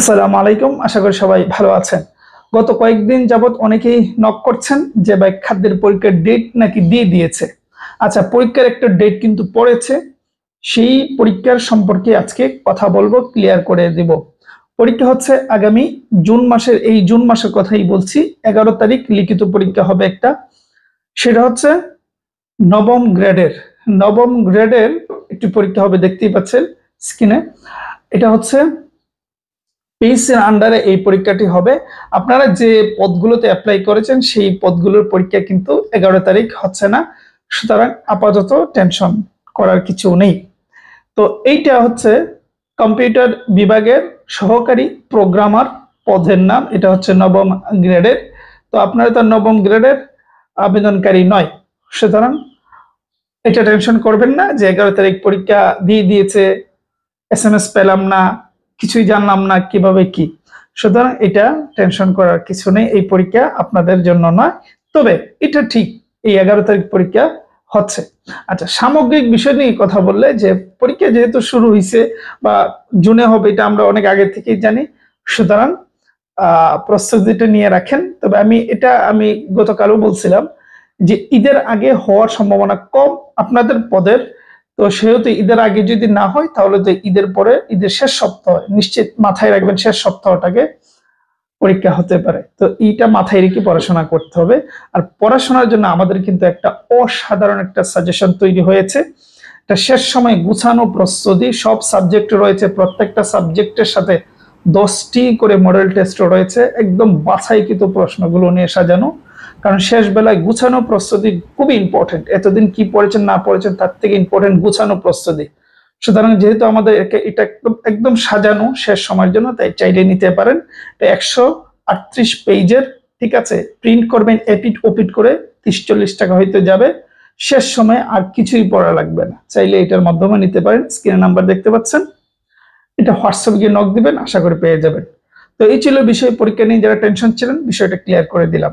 আসসালামু আলাইকুম আশা করি সবাই ভালো আছেন গত কয়েকদিন যাবৎ অনেকেই নক করছেন যে ভাই খাদ্যের পরীক্ষার ডেট নাকি দিয়ে দিয়েছে আচ্ছা পরীক্ষার একটা ডেট কিন্তু পড়েছে সেই পরীক্ষার সম্পর্কে আজকে কথা বলবো ক্লিয়ার করে দেব পরীক্ষা হচ্ছে আগামী জুন মাসের এই জুন মাসের কথাই বলছি এগারো তারিখ লিখিত পরীক্ষা হবে একটা সেটা হচ্ছে নবম গ্রেডের নবম গ্রেডের একটি পরীক্ষা হবে দেখতেই পাচ্ছেন স্ক্রিনে এটা হচ্ছে পিএসসির আন্ডারে এই পরীক্ষাটি হবে আপনারা যে পদগুলোতে অ্যাপ্লাই করেছেন সেই পদগুলোর পরীক্ষা কিন্তু এগারো তারিখ হচ্ছে না সুতরাং আপাতত টেনশন করার কিছু নেই তো এইটা হচ্ছে কম্পিউটার বিভাগের সহকারী প্রোগ্রামার পদের নাম এটা হচ্ছে নবম গ্রেডের তো আপনারা তো নবম গ্রেডের আবেদনকারী নয় সুতরাং এটা টেনশন করবেন না যে এগারো তারিখ পরীক্ষা দিয়ে দিয়েছে এস পেলাম না কিছুই জানলাম না কিভাবে কি সুতরাং এটা টেনশন করার কিছু নেই এই পরীক্ষা আপনাদের জন্য নয় তবে এটা ঠিক এই এগারো তারিখ পরীক্ষা হচ্ছে আচ্ছা সামগ্রিক বিষয় নিয়ে কথা বললে যে পরীক্ষা যেহেতু শুরু হয়েছে বা জুনে হবে এটা আমরা অনেক আগে থেকেই জানি সুতরাং প্রস্তুতিটা নিয়ে রাখেন তবে আমি এটা আমি গতকালও বলছিলাম যে ঈদের আগে হওয়ার সম্ভাবনা কম আপনাদের পদের তো সেহেতু ঈদের আগে যদি না হয় তাহলে তো ঈদের পরে ঈদের শেষ সপ্তাহ নিশ্চিত মাথায় রাখবেন শেষ সপ্তাহটাকে পরীক্ষা হতে পারে তো এইটা মাথায় রেখে পড়াশোনা করতে হবে আর পড়াশোনার জন্য আমাদের কিন্তু একটা অসাধারণ একটা সাজেশন তৈরি হয়েছে এটা শেষ সময় গুছানো প্রস্তুতি সব সাবজেক্ট রয়েছে প্রত্যেকটা সাবজেক্টের সাথে দশটি করে মডেল টেস্ট রয়েছে একদম বাছাইকৃত প্রশ্নগুলো নিয়ে সাজানো কারণ শেষ বেলায় গুছানো প্রস্তুতি খুবই ইম্পর্টেন্ট এতদিন কি পড়েছেন না পড়েছেন তার থেকে ইম্পর্টেন্ট গুছানো প্রস্তুতি সুতরাং যেহেতু আমাদের এটা একদম একদম সাজানো শেষ সময়ের জন্য তাই চাইলে নিতে পারেন একশো আটত্রিশ পেজের ঠিক আছে প্রিন্ট করবেন এপিট ওপিট করে তিরিশ চল্লিশ টাকা হয়তো যাবে শেষ সময়ে আর কিছুই পড়া লাগবে না চাইলে এটার মাধ্যমে নিতে পারেন স্ক্রিনে নাম্বার দেখতে পাচ্ছেন এটা হোয়াটসঅ্যাপ গিয়ে নক দিবেন আশা করে পেয়ে যাবেন তো এই ছিল বিষয় পরীক্ষা নিয়ে যারা টেনশন ছিলেন বিষয়টা ক্লিয়ার করে দিলাম